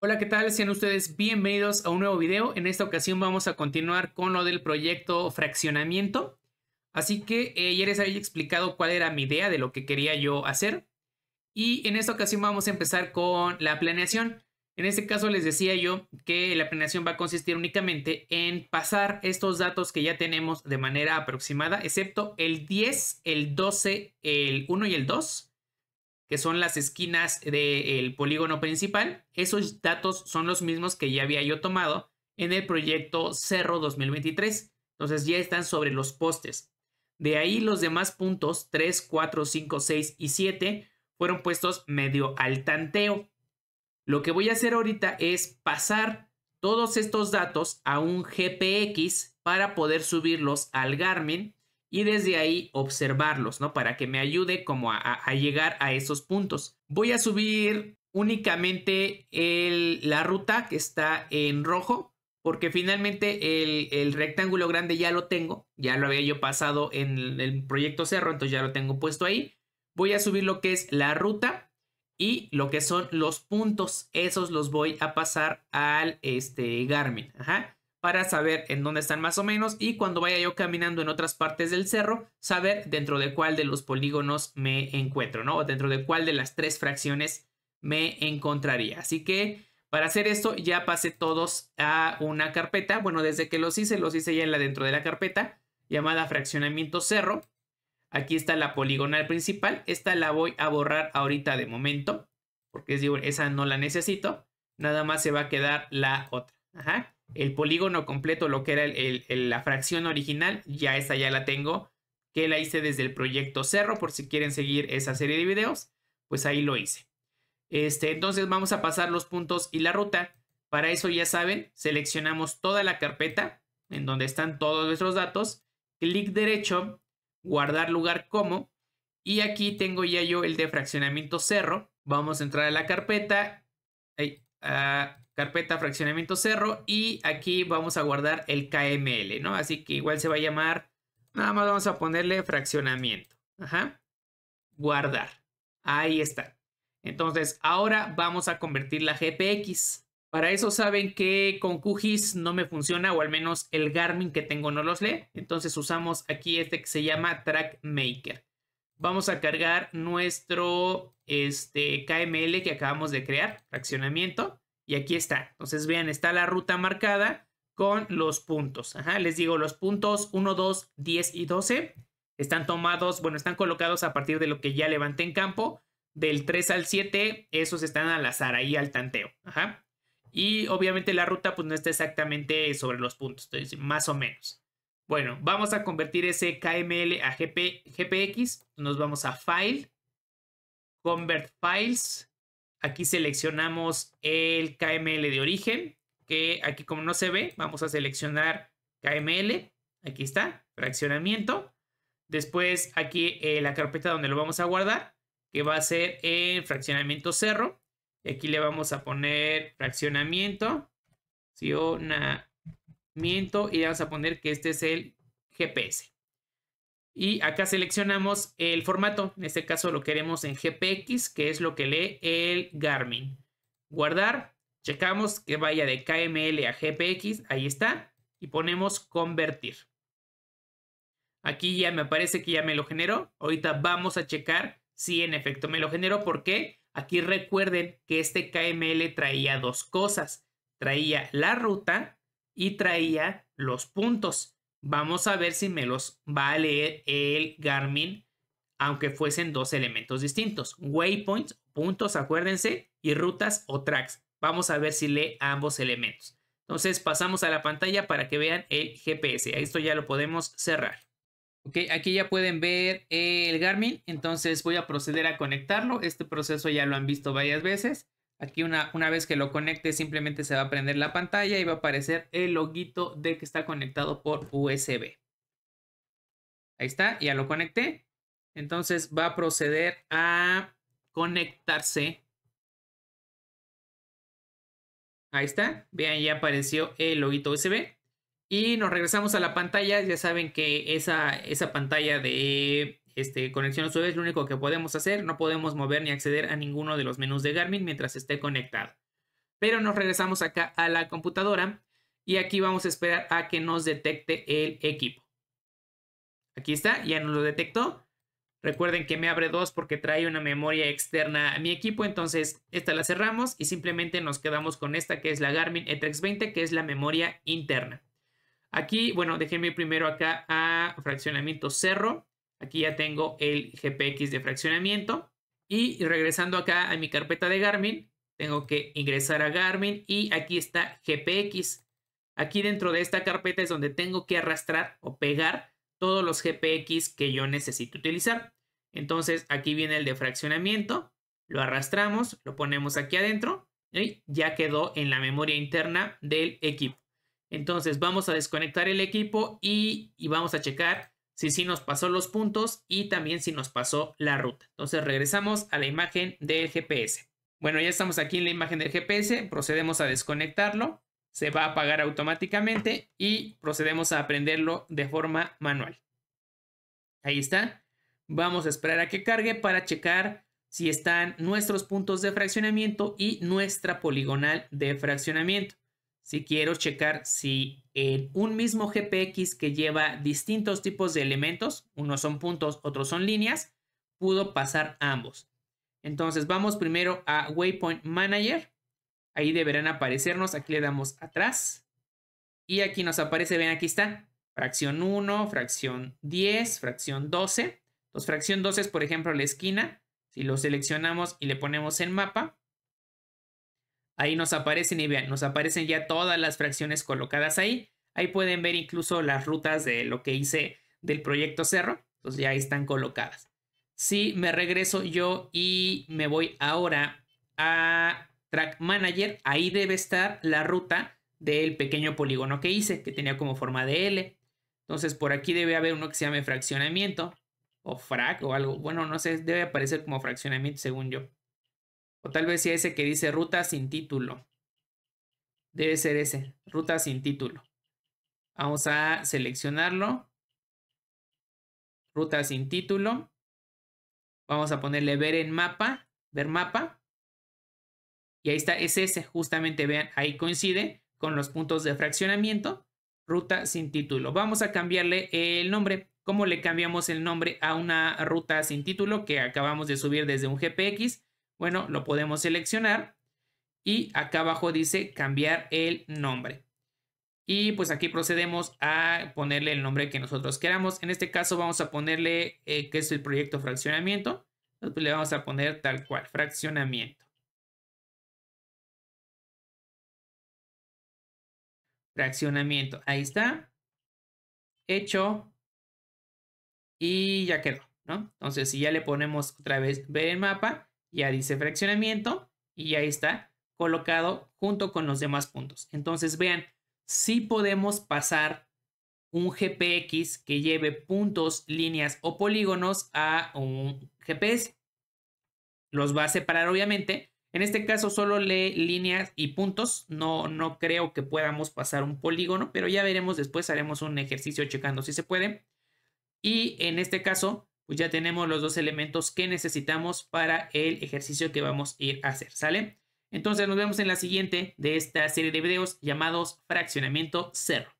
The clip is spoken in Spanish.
Hola, ¿qué tal? Sean ustedes bienvenidos a un nuevo video. En esta ocasión vamos a continuar con lo del proyecto fraccionamiento. Así que ayer eh, ya les había explicado cuál era mi idea de lo que quería yo hacer. Y en esta ocasión vamos a empezar con la planeación. En este caso les decía yo que la planeación va a consistir únicamente en pasar estos datos que ya tenemos de manera aproximada, excepto el 10, el 12, el 1 y el 2 que son las esquinas del polígono principal. Esos datos son los mismos que ya había yo tomado en el proyecto Cerro 2023. Entonces ya están sobre los postes. De ahí los demás puntos 3, 4, 5, 6 y 7 fueron puestos medio al tanteo. Lo que voy a hacer ahorita es pasar todos estos datos a un GPX para poder subirlos al Garmin y desde ahí observarlos, ¿no? Para que me ayude como a, llegar a esos puntos. Voy a subir únicamente el, la ruta que está en rojo, porque finalmente el, el, rectángulo grande ya lo tengo, ya lo había yo pasado en el, proyecto cerro, entonces ya lo tengo puesto ahí. Voy a subir lo que es la ruta y lo que son los puntos, esos los voy a pasar al este, Garmin. Ajá para saber en dónde están más o menos y cuando vaya yo caminando en otras partes del cerro, saber dentro de cuál de los polígonos me encuentro, ¿no? O dentro de cuál de las tres fracciones me encontraría. Así que para hacer esto ya pasé todos a una carpeta. Bueno, desde que los hice, los hice ya en la dentro de la carpeta llamada fraccionamiento cerro. Aquí está la poligonal principal. Esta la voy a borrar ahorita de momento porque esa no la necesito. Nada más se va a quedar la otra. Ajá el polígono completo, lo que era la fracción original, ya esta ya la tengo, que la hice desde el proyecto Cerro, por si quieren seguir esa serie de videos, pues ahí lo hice. Este, entonces vamos a pasar los puntos y la ruta. Para eso ya saben, seleccionamos toda la carpeta en donde están todos nuestros datos, clic derecho, guardar lugar como, y aquí tengo ya yo el de fraccionamiento cerro. Vamos a entrar a la carpeta, ahí, Ah, carpeta fraccionamiento cerro y aquí vamos a guardar el KML, ¿no? Así que igual se va a llamar, nada más vamos a ponerle fraccionamiento. Ajá. Guardar. Ahí está. Entonces, ahora vamos a convertir la GPX. Para eso saben que con QGIS no me funciona, o al menos el Garmin que tengo no los lee. Entonces usamos aquí este que se llama Track Maker vamos a cargar nuestro este, KML que acabamos de crear, fraccionamiento, y aquí está. Entonces, vean, está la ruta marcada con los puntos. Ajá, les digo, los puntos 1, 2, 10 y 12 están tomados, bueno, están colocados a partir de lo que ya levanté en campo. Del 3 al 7, esos están al azar, ahí al tanteo. Ajá. Y obviamente la ruta pues no está exactamente sobre los puntos, entonces, más o menos. Bueno, vamos a convertir ese KML a GP, GPX. Nos vamos a File, Convert Files. Aquí seleccionamos el KML de origen, que aquí como no se ve, vamos a seleccionar KML. Aquí está, fraccionamiento. Después aquí eh, la carpeta donde lo vamos a guardar, que va a ser en fraccionamiento cerro. aquí le vamos a poner fraccionamiento. Si y vamos a poner que este es el GPS. Y acá seleccionamos el formato, en este caso lo queremos en GPX, que es lo que lee el Garmin. Guardar, checamos que vaya de KML a GPX, ahí está, y ponemos convertir. Aquí ya me parece que ya me lo generó, ahorita vamos a checar si en efecto me lo generó, porque aquí recuerden que este KML traía dos cosas, traía la ruta y traía los puntos. Vamos a ver si me los va a leer el Garmin, aunque fuesen dos elementos distintos. Waypoints, puntos, acuérdense, y rutas o tracks. Vamos a ver si lee ambos elementos. Entonces pasamos a la pantalla para que vean el GPS. a Esto ya lo podemos cerrar. Ok, aquí ya pueden ver el Garmin. Entonces voy a proceder a conectarlo. Este proceso ya lo han visto varias veces. Aquí una, una vez que lo conecte simplemente se va a prender la pantalla y va a aparecer el loguito de que está conectado por USB. Ahí está, ya lo conecté. Entonces va a proceder a conectarse. Ahí está, vean ya apareció el loguito USB. Y nos regresamos a la pantalla, ya saben que esa, esa pantalla de este, conexión a su lo único que podemos hacer, no podemos mover ni acceder a ninguno de los menús de Garmin mientras esté conectado. Pero nos regresamos acá a la computadora y aquí vamos a esperar a que nos detecte el equipo. Aquí está, ya nos lo detectó. Recuerden que me abre dos porque trae una memoria externa a mi equipo, entonces esta la cerramos y simplemente nos quedamos con esta que es la Garmin e 320 20, que es la memoria interna. Aquí, bueno, déjenme primero acá a fraccionamiento cerro Aquí ya tengo el GPX de fraccionamiento. Y regresando acá a mi carpeta de Garmin, tengo que ingresar a Garmin y aquí está GPX. Aquí dentro de esta carpeta es donde tengo que arrastrar o pegar todos los GPX que yo necesito utilizar. Entonces aquí viene el de fraccionamiento, lo arrastramos, lo ponemos aquí adentro y ya quedó en la memoria interna del equipo. Entonces vamos a desconectar el equipo y, vamos a checar si sí nos pasó los puntos y también si nos pasó la ruta. Entonces regresamos a la imagen del GPS. Bueno, ya estamos aquí en la imagen del GPS, procedemos a desconectarlo, se va a apagar automáticamente y procedemos a aprenderlo de forma manual. Ahí está. Vamos a esperar a que cargue para checar si están nuestros puntos de fraccionamiento y nuestra poligonal de fraccionamiento si quiero checar si en un mismo GPX que lleva distintos tipos de elementos, unos son puntos, otros son líneas, pudo pasar ambos. Entonces vamos primero a Waypoint Manager. Ahí deberán aparecernos. Aquí le damos atrás. Y aquí nos aparece, ven, aquí está. Fracción 1, fracción 10, fracción 12. Entonces fracción 12 es, por ejemplo, la esquina. Si lo seleccionamos y le ponemos en mapa, Ahí nos aparecen y vean, nos aparecen ya todas las fracciones colocadas ahí. Ahí pueden ver incluso las rutas de lo que hice del proyecto Cerro. Entonces ya están colocadas. Si me regreso yo y me voy ahora a Track Manager, ahí debe estar la ruta del pequeño polígono que hice, que tenía como forma de L. Entonces por aquí debe haber uno que se llame fraccionamiento o frac o algo. Bueno, no sé, debe aparecer como fraccionamiento según yo tal vez sea ese que dice ruta sin título. Debe ser ese, ruta sin título. Vamos a seleccionarlo. Ruta sin título. Vamos a ponerle ver en mapa, ver mapa. Y ahí está, es ese, justamente vean, ahí coincide con los puntos de fraccionamiento, ruta sin título. Vamos a cambiarle el nombre. ¿Cómo le cambiamos el nombre a una ruta sin título que acabamos de subir desde un GPX? Bueno, lo podemos seleccionar y acá abajo dice cambiar el nombre. Y pues aquí procedemos a ponerle el nombre que nosotros queramos. En este caso vamos a ponerle eh, que es el proyecto fraccionamiento. Entonces le vamos a poner tal cual, fraccionamiento. Fraccionamiento, ahí está. Hecho. Y ya quedó, ¿no? Entonces si ya le ponemos otra vez ver el mapa, ya dice fraccionamiento y ahí está colocado junto con los demás puntos. Entonces vean, si podemos pasar un GPX que lleve puntos, líneas o polígonos a un GPS. Los va a separar obviamente. En este caso solo lee líneas y puntos. No, no creo que podamos pasar un polígono, pero ya veremos después. Haremos un ejercicio checando si se puede. Y en este caso pues ya tenemos los dos elementos que necesitamos para el ejercicio que vamos a ir a hacer, ¿sale? Entonces nos vemos en la siguiente de esta serie de videos llamados fraccionamiento cero.